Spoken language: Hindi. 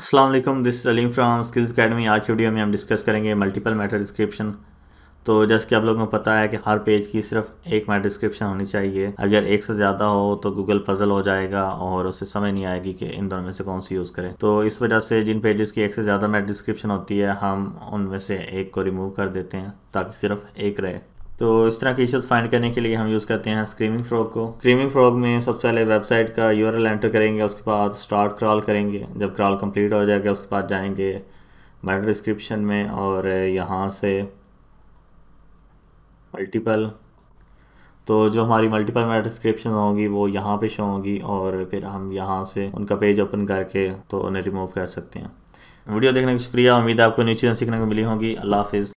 Aslam this Saleem from skills academy आज की वीडियो में हम डिस्कस करेंगे मल्टीपल मैटर डिस्क्रिप्शन तो जैसे कि आप लोगों को पता है कि हर पेज की सिर्फ एक मैटर डिस्क्रिप्शन होनी चाहिए अगर एक से ज़्यादा हो तो गूगल पजल हो जाएगा और उसे समझ नहीं आएगी कि इन दोनों में से कौन सी यूज़ करें तो इस वजह से जिन पेजेस की एक से ज़्यादा मैटर डिस्क्रिप्शन होती है हम उनमें से एक को रिमूव कर देते हैं ताकि सिर्फ एक रहे तो इस तरह के इश्यूज फाइंड करने के लिए हम यूज़ करते हैं स्क्रीमिंग फ्रॉग को स्क्रीमिंग फ्रॉग में सबसे पहले वेबसाइट का यू एंटर करेंगे उसके बाद स्टार्ट क्रॉल करेंगे जब क्रॉल कंप्लीट हो जाएगा उसके बाद जाएंगे मेटर डिस्क्रिप्शन में और यहाँ से मल्टीपल तो जो हमारी मल्टीपल मैटर डिस्क्रिप्शन होंगी वो यहाँ पे शो होंगी और फिर हम यहाँ से उनका पेज ओपन करके तो उन्हें रिमूव कर सकते हैं वीडियो देखने का शुक्रिया उम्मीद है आपको नीचे चीज़ें सीखने को मिली होंगी अल्लाह हाफिज़